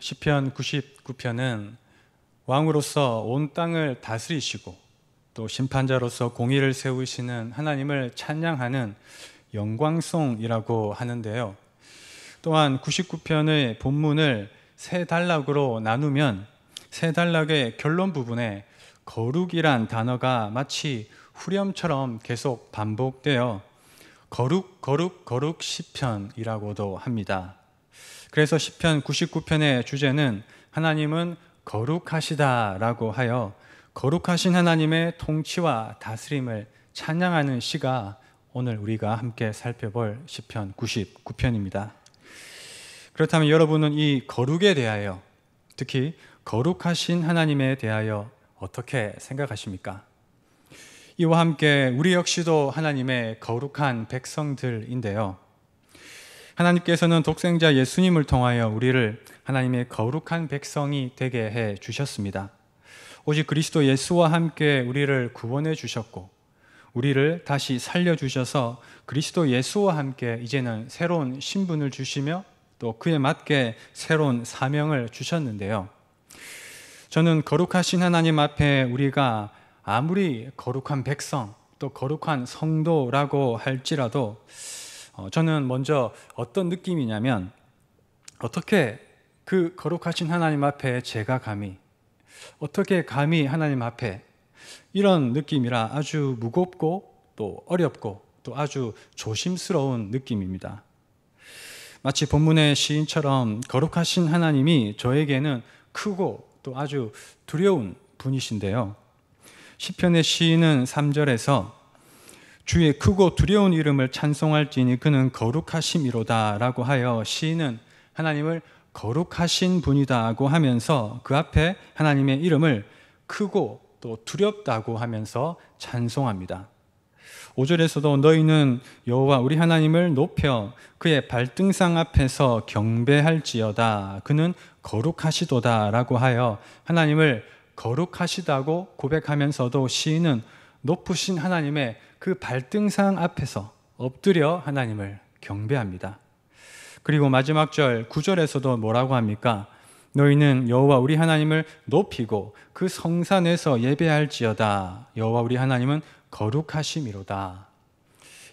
시편 99편은 왕으로서 온 땅을 다스리시고 또 심판자로서 공의를 세우시는 하나님을 찬양하는 영광송이라고 하는데요. 또한 99편의 본문을 세 단락으로 나누면 세 단락의 결론 부분에 거룩이란 단어가 마치 후렴처럼 계속 반복되어 거룩 거룩 거룩 시편이라고도 합니다. 그래서 시편 99편의 주제는 하나님은 거룩하시다라고 하여 거룩하신 하나님의 통치와 다스림을 찬양하는 시가 오늘 우리가 함께 살펴볼 시편 99편입니다. 그렇다면 여러분은 이 거룩에 대하여 특히 거룩하신 하나님에 대하여 어떻게 생각하십니까? 이와 함께 우리 역시도 하나님의 거룩한 백성들인데요. 하나님께서는 독생자 예수님을 통하여 우리를 하나님의 거룩한 백성이 되게 해 주셨습니다. 오직 그리스도 예수와 함께 우리를 구원해 주셨고 우리를 다시 살려 주셔서 그리스도 예수와 함께 이제는 새로운 신분을 주시며 또 그에 맞게 새로운 사명을 주셨는데요. 저는 거룩하신 하나님 앞에 우리가 아무리 거룩한 백성 또 거룩한 성도라고 할지라도 어, 저는 먼저 어떤 느낌이냐면 어떻게 그 거룩하신 하나님 앞에 제가 감히 어떻게 감히 하나님 앞에 이런 느낌이라 아주 무겁고 또 어렵고 또 아주 조심스러운 느낌입니다. 마치 본문의 시인처럼 거룩하신 하나님이 저에게는 크고 또 아주 두려운 분이신데요. 시편의 시인은 3절에서 주의 크고 두려운 이름을 찬송할지니 그는 거룩하심이로다라고 하여 시인은 하나님을 거룩하신 분이다고 하면서 그 앞에 하나님의 이름을 크고 또 두렵다고 하면서 찬송합니다. 5절에서도 너희는 여호와 우리 하나님을 높여 그의 발등상 앞에서 경배할지어다 그는 거룩하시도다라고 하여 하나님을 거룩하시다고 고백하면서도 시인은 높으신 하나님의 그 발등상 앞에서 엎드려 하나님을 경배합니다. 그리고 마지막 절 9절에서도 뭐라고 합니까? 너희는 여호와 우리 하나님을 높이고 그 성산에서 예배할지어다. 여호와 우리 하나님은 거룩하심이로다.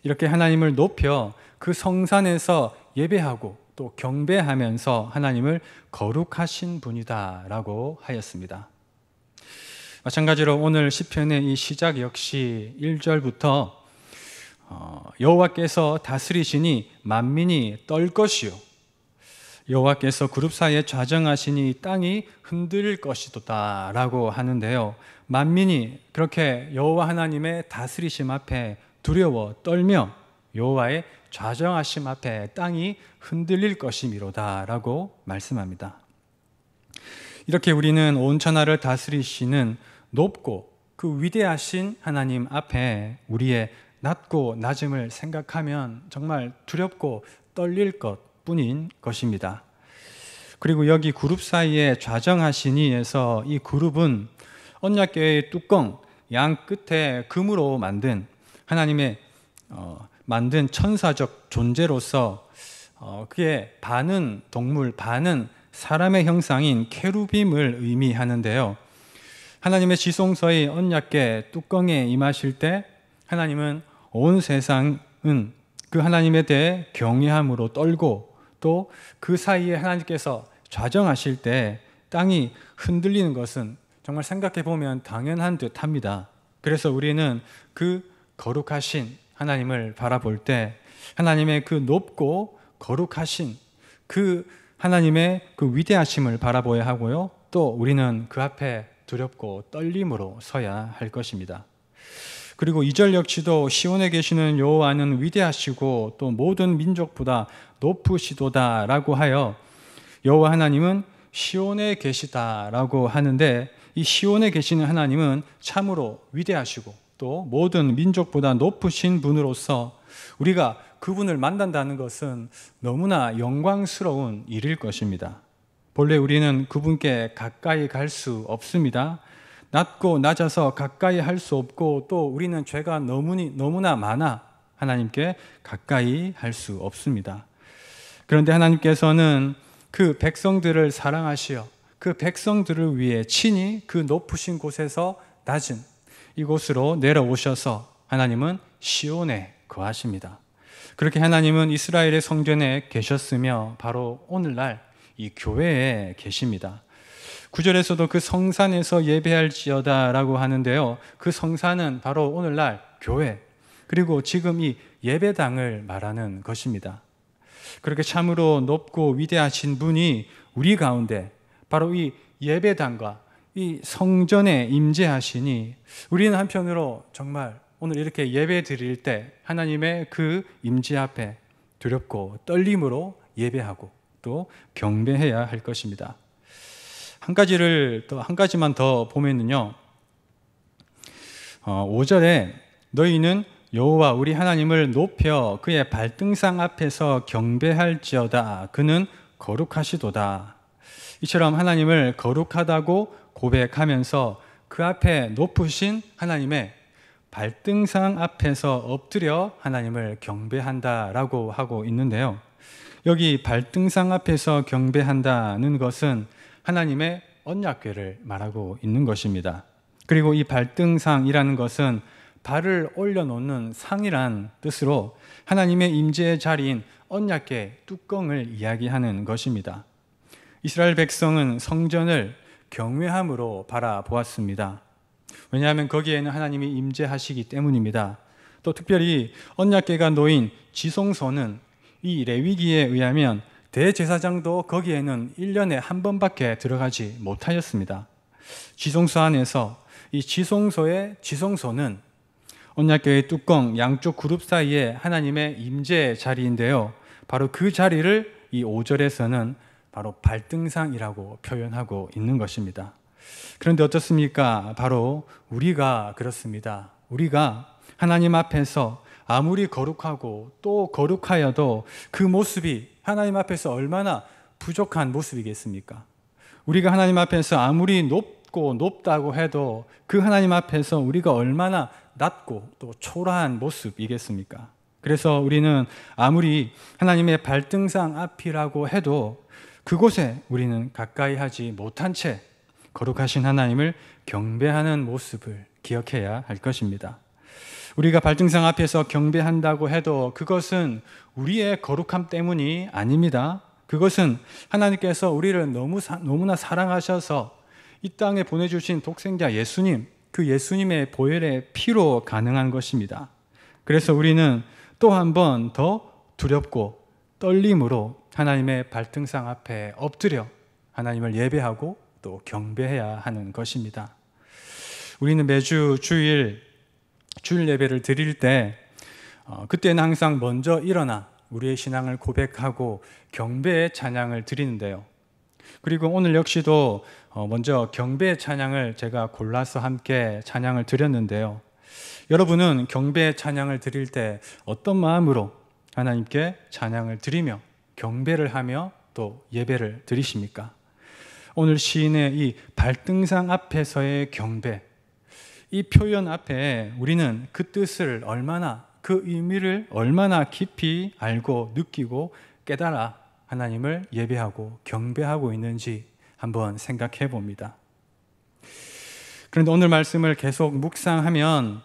이렇게 하나님을 높여 그 성산에서 예배하고 또 경배하면서 하나님을 거룩하신 분이다라고 하였습니다. 마찬가지로 오늘 시편의 이 시작 역시 1절부터 어, 여호와께서 다스리시니 만민이 떨 것이요 여호와께서 그룹 사이에 좌정하시니 땅이 흔들 것이도다라고 하는데요. 만민이 그렇게 여호와 하나님의 다스리심 앞에 두려워 떨며 여호와의 좌정하심 앞에 땅이 흔들릴 것이미로다라고 말씀합니다. 이렇게 우리는 온 천하를 다스리시는 높고 그 위대하신 하나님 앞에 우리의 낮고 낮음을 생각하면 정말 두렵고 떨릴 것 뿐인 것입니다. 그리고 여기 그룹 사이에 좌정하시니에서 이 그룹은 언약궤의 뚜껑 양 끝에 금으로 만든 하나님의 어, 만든 천사적 존재로서 어, 그게 반은 동물 반은 사람의 형상인 캐루빔을 의미하는데요. 하나님의 지성서의 언약계 뚜껑에 임하실 때 하나님은 온 세상은 그 하나님에 대해 경외함으로 떨고 또 그 사이에 하나님께서 좌정하실 때 땅이 흔들리는 것은 정말 생각해 보면 당연한 듯 합니다. 그래서 우리는 그 거룩하신 하나님을 바라볼 때 하나님의 그 높고 거룩하신 그 하나님의 그 위대하심을 바라보야 하고요. 또 우리는 그 앞에 두렵고 떨림으로 서야 할 것입니다. 그리고 이절 역시도 시온에 계시는 여호와는 위대하시고 또 모든 민족보다 높으시도다라고 하여 여호와 하나님은 시온에 계시다라고 하는데 이 시온에 계시는 하나님은 참으로 위대하시고 또 모든 민족보다 높으신 분으로서 우리가 그분을 만난다는 것은 너무나 영광스러운 일일 것입니다. 본래 우리는 그분께 가까이 갈 수 없습니다. 낮고 낮아서 가까이 할 수 없고 또 우리는 죄가 너무니, 너무나 많아 하나님께 가까이 할 수 없습니다. 그런데 하나님께서는 그 백성들을 사랑하시어 그 백성들을 위해 친히 그 높으신 곳에서 낮은 이곳으로 내려오셔서 하나님은 시온에 거하십니다. 그렇게 하나님은 이스라엘의 성전에 계셨으며 바로 오늘날 이 교회에 계십니다. 9절에서도 그 성산에서 예배할지어다 라고 하는데요. 그 성산은 바로 오늘날 교회, 그리고 지금 이 예배당을 말하는 것입니다. 그렇게 참으로 높고 위대하신 분이 우리 가운데 바로 이 예배당과 이 성전에 임재하시니 우리는 한편으로 정말 오늘 이렇게 예배 드릴 때 하나님의 그 임재 앞에 두렵고 떨림으로 예배하고 또 경배해야 할 것입니다. 한 가지를 또 한 가지만 더 보면은요. 어, 5절에 너희는 여호와 우리 하나님을 높여 그의 발등상 앞에서 경배할지어다 그는 거룩하시도다. 이처럼 하나님을 거룩하다고 고백하면서 그 앞에 높으신 하나님의 발등상 앞에서 엎드려 하나님을 경배한다라고 하고 있는데요. 여기 발등상 앞에서 경배한다는 것은 하나님의 언약궤를 말하고 있는 것입니다. 그리고 이 발등상이라는 것은 발을 올려놓는 상이란 뜻으로 하나님의 임재의 자리인 언약궤 뚜껑을 이야기하는 것입니다. 이스라엘 백성은 성전을 경외함으로 바라보았습니다. 왜냐하면 거기에는 하나님이 임재하시기 때문입니다. 또 특별히 언약궤가 놓인 지성소는 이 레위기에 의하면 대제사장도 거기에는 1년에 한 번밖에 들어가지 못하였습니다. 지성소 안에서 이 지성소의 지성소는 언약교의 뚜껑 양쪽 그룹 사이에 하나님의 임재 자리인데요. 바로 그 자리를 이 5절에서는 바로 발등상이라고 표현하고 있는 것입니다. 그런데 어떻습니까? 바로 우리가 그렇습니다. 우리가 하나님 앞에서 아무리 거룩하고 또 거룩하여도 그 모습이 하나님 앞에서 얼마나 부족한 모습이겠습니까? 우리가 하나님 앞에서 아무리 높고 높다고 해도 그 하나님 앞에서 우리가 얼마나 낮고 또 초라한 모습이겠습니까? 그래서 우리는 아무리 하나님의 발등상 앞이라고 해도 그곳에 우리는 가까이 하지 못한 채 거룩하신 하나님을 경배하는 모습을 기억해야 할 것입니다. 우리가 발등상 앞에서 경배한다고 해도 그것은 우리의 거룩함 때문이 아닙니다. 그것은 하나님께서 우리를 너무 너무나 사랑하셔서 이 땅에 보내주신 독생자 예수님, 그 예수님의 보혈의 피로 가능한 것입니다. 그래서 우리는 또 한 번 더 두렵고 떨림으로 하나님의 발등상 앞에 엎드려 하나님을 예배하고 또 경배해야 하는 것입니다. 우리는 매주 주일 주일 예배를 드릴 때 어, 그때는 항상 먼저 일어나 우리의 신앙을 고백하고 경배의 찬양을 드리는데요. 그리고 오늘 역시도 어, 먼저 경배의 찬양을 제가 골라서 함께 찬양을 드렸는데요. 여러분은 경배의 찬양을 드릴 때 어떤 마음으로 하나님께 찬양을 드리며 경배를 하며 또 예배를 드리십니까? 오늘 시인의 이 발등상 앞에서의 경배 이 표현 앞에 우리는 그 뜻을 얼마나 그 의미를 얼마나 깊이 알고 느끼고 깨달아 하나님을 예배하고 경배하고 있는지 한번 생각해 봅니다. 그런데 오늘 말씀을 계속 묵상하면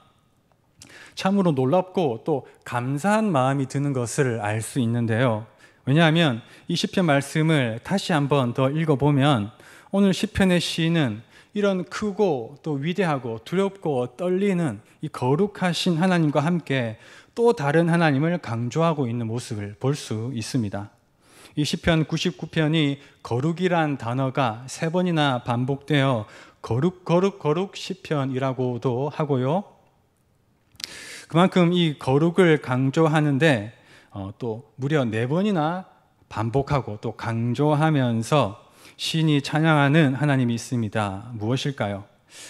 참으로 놀랍고 또 감사한 마음이 드는 것을 알 수 있는데요. 왜냐하면 이 시편 말씀을 다시 한번 더 읽어보면 오늘 시편의 시인은 이런 크고 또 위대하고 두렵고 떨리는 이 거룩하신 하나님과 함께 또 다른 하나님을 강조하고 있는 모습을 볼 수 있습니다. 이 시편 99편이 거룩이란 단어가 세 번이나 반복되어 거룩 거룩 거룩 시편이라고도 하고요. 그만큼 이 거룩을 강조하는데 어, 또 무려 네 번이나 반복하고 또 강조하면서 신이 찬양하는 하나님이 있습니다. 무엇일까요?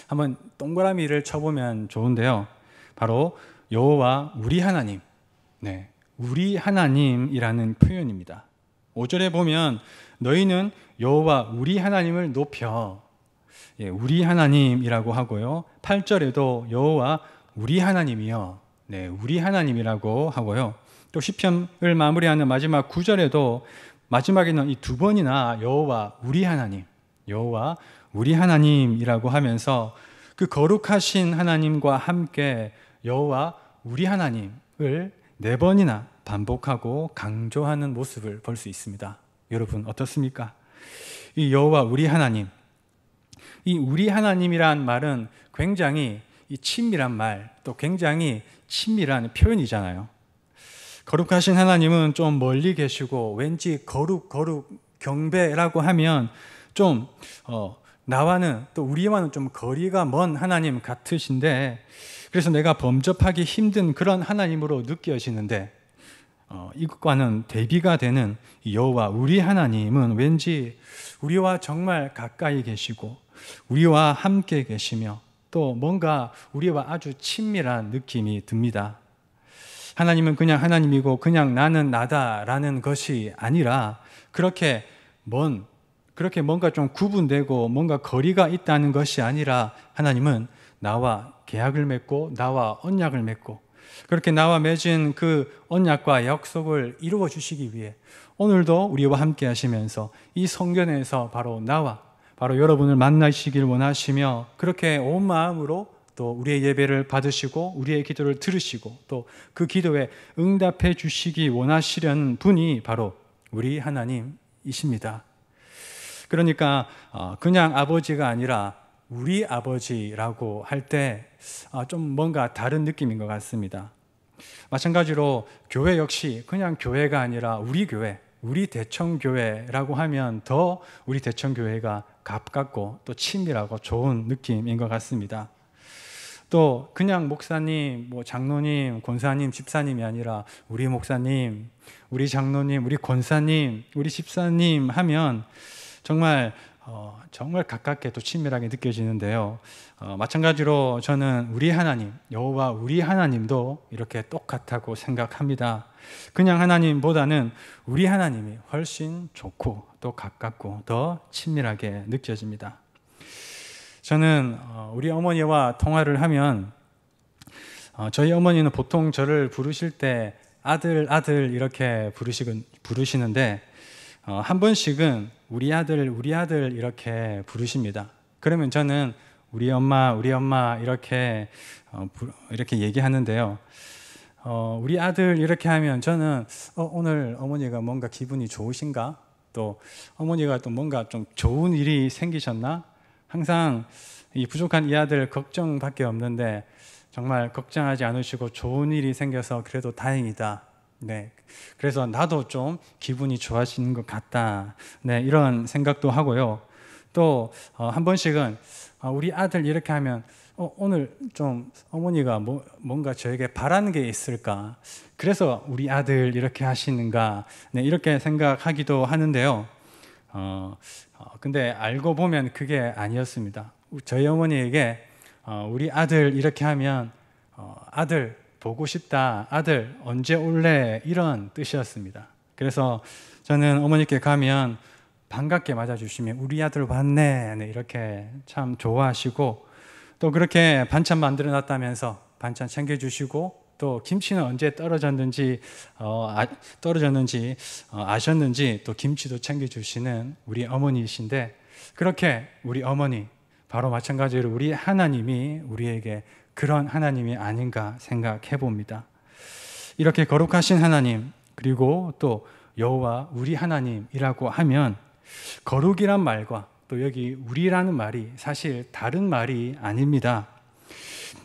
한번 동그라미를 쳐보면 좋은데요. 바로 여호와 우리 하나님. 네. 우리 하나님이라는 표현입니다. 5절에 보면 너희는 여호와 우리 하나님을 높여 예, 우리 하나님이라고 하고요. 8절에도 여호와 우리 하나님이요. 네, 우리 하나님이라고 하고요. 또 시편을 마무리하는 마지막 9절에도 마지막에는 이 두 번이나 여호와 우리 하나님, 여호와 우리 하나님이라고 하면서 그 거룩하신 하나님과 함께 여호와 우리 하나님을 네 번이나 반복하고 강조하는 모습을 볼 수 있습니다. 여러분 어떻습니까? 이 여호와 우리 하나님 이 우리 하나님이란 말은 굉장히 이 친밀한 말, 또 굉장히 친밀한 표현이잖아요. 거룩하신 하나님은 좀 멀리 계시고 왠지 거룩 거룩 경배라고 하면 좀 어, 나와는 또 우리와는 좀 거리가 먼 하나님 같으신데 그래서 내가 범접하기 힘든 그런 하나님으로 느껴지는데 어, 이것과는 대비가 되는 여호와 우리 하나님은 왠지 우리와 정말 가까이 계시고 우리와 함께 계시며 또 뭔가 우리와 아주 친밀한 느낌이 듭니다. 하나님은 그냥 하나님이고 그냥 나는 나다라는 것이 아니라 그렇게 먼 그렇게 뭔가 좀 구분되고 뭔가 거리가 있다는 것이 아니라 하나님은 나와 계약을 맺고 나와 언약을 맺고 그렇게 나와 맺은 그 언약과 약속을 이루어 주시기 위해 오늘도 우리와 함께 하시면서 이 성전에서 바로 나와 바로 여러분을 만나시길 원하시며 그렇게 온 마음으로 또 우리의 예배를 받으시고 우리의 기도를 들으시고 또 그 기도에 응답해 주시기 원하시려는 분이 바로 우리 하나님이십니다. 그러니까 어, 그냥 아버지가 아니라 우리 아버지라고 할 때좀 어, 뭔가 다른 느낌인 것 같습니다. 마찬가지로 교회 역시 그냥 교회가 아니라 우리 교회, 우리 대청교회라고 하면 더 우리 대청교회가 가깝고 또 친밀하고 좋은 느낌인 것 같습니다. 또 그냥 목사님, 뭐 장로님, 권사님, 집사님이 아니라 우리 목사님, 우리 장로님, 우리 권사님, 우리 집사님 하면 정말 어, 정말 가깝게 또 친밀하게 느껴지는데요. 어, 마찬가지로 저는 우리 하나님 여호와 우리 하나님도 이렇게 똑같다고 생각합니다. 그냥 하나님보다는 우리 하나님이 훨씬 좋고 또 가깝고 더 친밀하게 느껴집니다. 저는 어, 우리 어머니와 통화를 하면 어, 저희 어머니는 보통 저를 부르실 때 아들, 아들 이렇게 부르시는, 부르시는데 어, 한 번씩은 우리 아들, 우리 아들 이렇게 부르십니다. 그러면 저는 우리 엄마, 우리 엄마 이렇게 이렇게 얘기하는데요. 어, 우리 아들 이렇게 하면 저는 어, 오늘 어머니가 뭔가 기분이 좋으신가? 또 어머니가 또 뭔가 좀 좋은 일이 생기셨나? 항상 이 부족한 이 아들 걱정밖에 없는데 정말 걱정하지 않으시고 좋은 일이 생겨서 그래도 다행이다. 네. 그래서 나도 좀 기분이 좋아지는 것 같다. 네. 이런 생각도 하고요. 또한 어, 번씩은 어, 우리 아들 이렇게 하면 어, 오늘 좀 어머니가 뭐, 뭔가 저에게 바라는 게 있을까? 그래서 우리 아들 이렇게 하시는가? 네, 이렇게 생각하기도 하는데요. 어, 어, 근데 알고 보면 그게 아니었습니다. 저희 어머니에게 어, 우리 아들 이렇게 하면 어, 아들 보고 싶다, 아들 언제 올래 이런 뜻이었습니다. 그래서 저는 어머니께 가면 반갑게 맞아주시면 우리 아들 왔 네, 이렇게 참 좋아하시고 또 그렇게 반찬 만들어 놨다면서 반찬 챙겨주시고 또 김치는 언제 떨어졌는지 어, 아, 떨어졌는지 어, 아셨는지 또 김치도 챙겨 주시는 우리 어머니이신데 그렇게 우리 어머니 바로 마찬가지로 우리 하나님이 우리에게 그런 하나님이 아닌가 생각해 봅니다. 이렇게 거룩하신 하나님 그리고 또 여호와 우리 하나님이라고 하면 거룩이란 말과 또 여기 우리라는 말이 사실 다른 말이 아닙니다.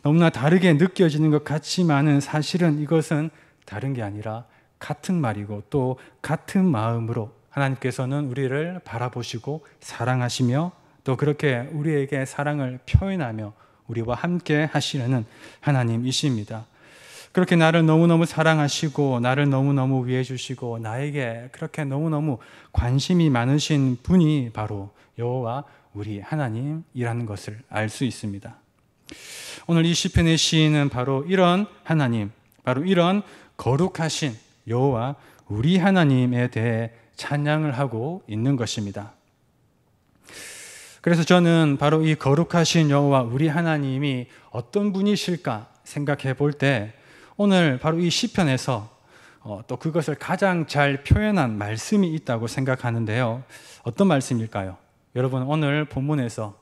너무나 다르게 느껴지는 것 같지만은 사실은 이것은 다른 게 아니라 같은 말이고 또 같은 마음으로 하나님께서는 우리를 바라보시고 사랑하시며 또 그렇게 우리에게 사랑을 표현하며 우리와 함께 하시려는 하나님이십니다. 그렇게 나를 너무너무 사랑하시고 나를 너무너무 위해 주시고 나에게 그렇게 너무너무 관심이 많으신 분이 바로 여호와 우리 하나님이라는 것을 알 수 있습니다. 오늘 이 시편의 시인은 바로 이런 하나님, 바로 이런 거룩하신 여호와 우리 하나님에 대해 찬양을 하고 있는 것입니다. 그래서 저는 바로 이 거룩하신 여호와 우리 하나님이 어떤 분이실까 생각해 볼 때 오늘 바로 이 시편에서 어, 또 그것을 가장 잘 표현한 말씀이 있다고 생각하는데요. 어떤 말씀일까요? 여러분 오늘 본문에서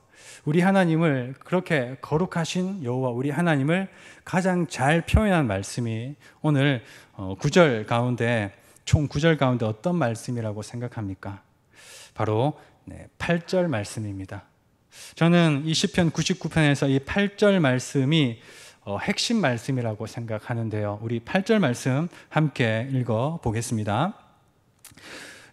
우리 하나님을 그렇게 거룩하신 여호와 우리 하나님을 가장 잘 표현한 말씀이 오늘 9절 어, 가운데 총 9절 가운데 어떤 말씀이라고 생각합니까? 바로 8절 말씀입니다. 저는 이 시편 99편에서 이 8절 말씀이 어, 핵심 말씀이라고 생각하는데요. 우리 8절 말씀 함께 읽어 보겠습니다.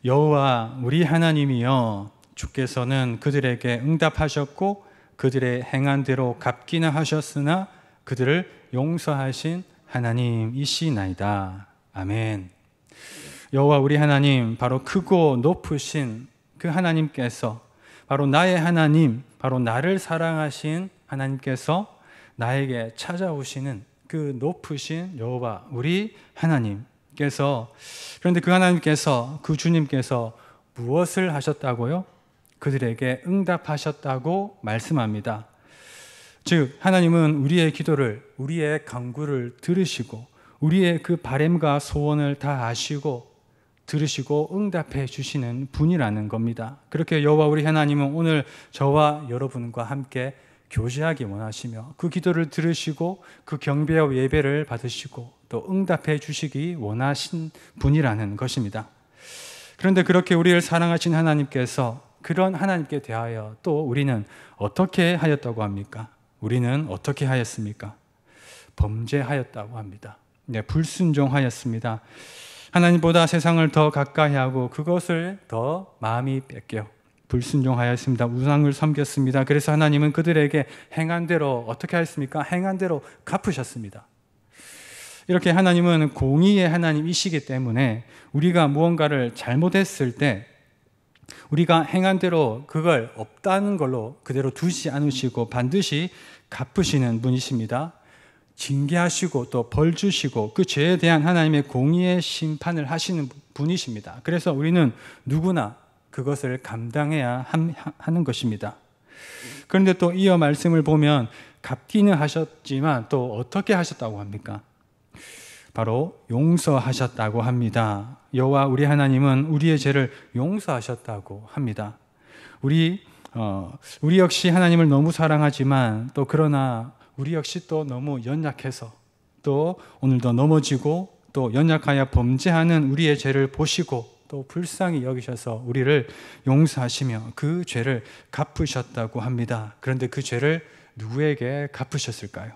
여호와 우리 하나님이여 주께서는 그들에게 응답하셨고 그들의 행한 대로 갚기는 하셨으나 그들을 용서하신 하나님이시나이다. 아멘. 여호와 우리 하나님 바로 크고 높으신 그 하나님께서 바로 나의 하나님 바로 나를 사랑하신 하나님께서 나에게 찾아오시는 그 높으신 여호와 우리 하나님께서 그런데 그 하나님께서 그 주님께서 무엇을 하셨다고요? 그들에게 응답하셨다고 말씀합니다. 즉 하나님은 우리의 기도를 우리의 간구를 들으시고 우리의 그 바램과 소원을 다 아시고 들으시고 응답해 주시는 분이라는 겁니다. 그렇게 여호와 우리 하나님은 오늘 저와 여러분과 함께 교제하기 원하시며 그 기도를 들으시고 그 경배와 예배를 받으시고 또 응답해 주시기 원하신 분이라는 것입니다. 그런데 그렇게 우리를 사랑하신 하나님께서 그런 하나님께 대하여 또 우리는 어떻게 하였다고 합니까? 우리는 어떻게 하였습니까? 범죄하였다고 합니다. 네, 불순종하였습니다. 하나님보다 세상을 더 가까이 하고 그것을 더 마음이 뺏겨 불순종하였습니다. 우상을 섬겼습니다. 그래서 하나님은 그들에게 행한 대로 어떻게 하였습니까? 행한 대로 갚으셨습니다. 이렇게 하나님은 공의의 하나님이시기 때문에 우리가 무언가를 잘못했을 때 우리가 행한 대로 그걸 없다는 걸로 그대로 두지 않으시고 반드시 갚으시는 분이십니다. 징계하시고 또 벌 주시고 그 죄에 대한 하나님의 공의의 심판을 하시는 분이십니다. 그래서 우리는 누구나 그것을 감당해야 하는 것입니다. 그런데 또 이어 말씀을 보면 갚기는 하셨지만 또 어떻게 하셨다고 합니까? 바로 용서하셨다고 합니다. 여호와 우리 하나님은 우리의 죄를 용서하셨다고 합니다. 우리 어, 우리 역시 하나님을 너무 사랑하지만 또 그러나 우리 역시 또 너무 연약해서 또 오늘도 넘어지고 또 연약하여 범죄하는 우리의 죄를 보시고 또 불쌍히 여기셔서 우리를 용서하시며 그 죄를 갚으셨다고 합니다. 그런데 그 죄를 누구에게 갚으셨을까요?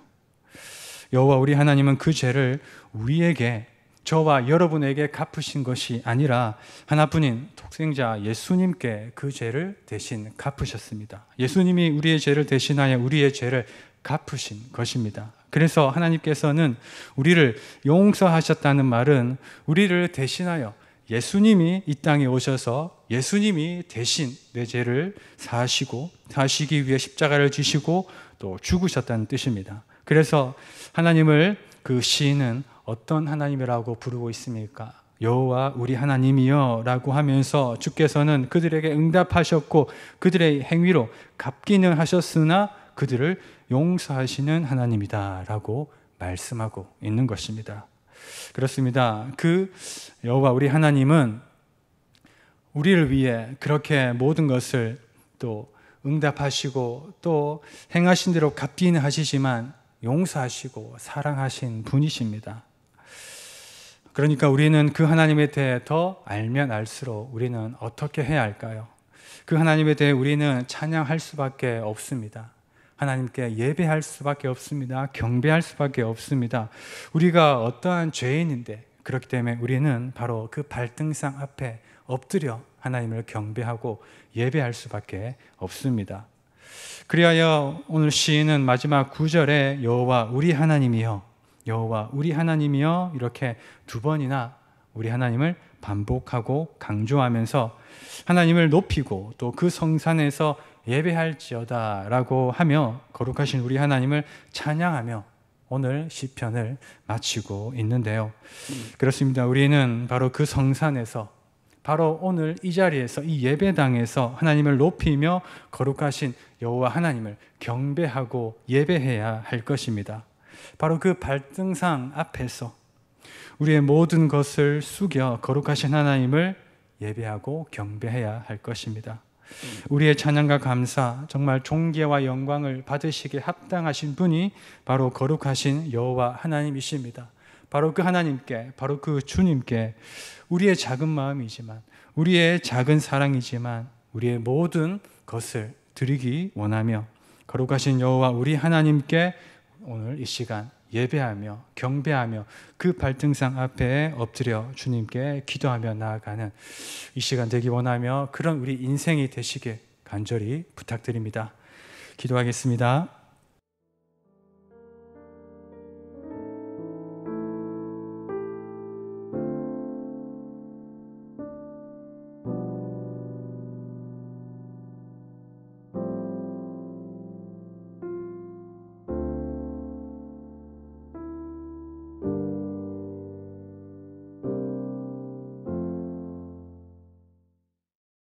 여호와 우리 하나님은 그 죄를 우리에게 저와 여러분에게 갚으신 것이 아니라 하나뿐인 독생자 예수님께 그 죄를 대신 갚으셨습니다. 예수님이 우리의 죄를 대신하여 우리의 죄를 갚으신 것입니다. 그래서 하나님께서는 우리를 용서하셨다는 말은 우리를 대신하여 예수님이 이 땅에 오셔서 예수님이 대신 내 죄를 사시고 사시기 위해 십자가를 지시고 또 죽으셨다는 뜻입니다. 그래서 하나님을 그 시인은 어떤 하나님이라고 부르고 있습니까? 여호와 우리 하나님이여라고 하면서 주께서는 그들에게 응답하셨고 그들의 행위로 갚기는 하셨으나 그들을 용서하시는 하나님이다라고 말씀하고 있는 것입니다. 그렇습니다. 그 여호와 우리 하나님은 우리를 위해 그렇게 모든 것을 또 응답하시고 또 행하신 대로 갚기는 하시지만 용서하시고 사랑하신 분이십니다. 그러니까 우리는 그 하나님에 대해 더 알면 알수록 우리는 어떻게 해야 할까요? 그 하나님에 대해 우리는 찬양할 수밖에 없습니다. 하나님께 예배할 수밖에 없습니다. 경배할 수밖에 없습니다. 우리가 어떠한 죄인인데 그렇기 때문에 우리는 바로 그 발등상 앞에 엎드려 하나님을 경배하고 예배할 수밖에 없습니다. 그리하여 오늘 시인은 마지막 구절에 여호와 우리 하나님이여 여호와 우리 하나님이여 이렇게 두 번이나 우리 하나님을 반복하고 강조하면서 하나님을 높이고 또 그 성산에서 예배할지어다라고 하며 거룩하신 우리 하나님을 찬양하며 오늘 시편을 마치고 있는데요. 음. 그렇습니다. 우리는 바로 그 성산에서 바로 오늘 이 자리에서 이 예배당에서 하나님을 높이며 거룩하신 여호와 하나님을 경배하고 예배해야 할 것입니다. 바로 그 발등상 앞에서 우리의 모든 것을 숙여 거룩하신 하나님을 예배하고 경배해야 할 것입니다. 우리의 찬양과 감사, 정말 존귀와 영광을 받으시기 합당하신 분이 바로 거룩하신 여호와 하나님이십니다. 바로 그 하나님께, 바로 그 주님께 우리의 작은 마음이지만, 우리의 작은 사랑이지만, 우리의 모든 것을 드리기 원하며, 거룩하신 여호와 우리 하나님께 오늘 이 시간 예배하며 경배하며 그 발등상 앞에 엎드려 주님께 기도하며 나아가는 이 시간 되기 원하며 그런 우리 인생이 되시길 간절히 부탁드립니다. 기도하겠습니다.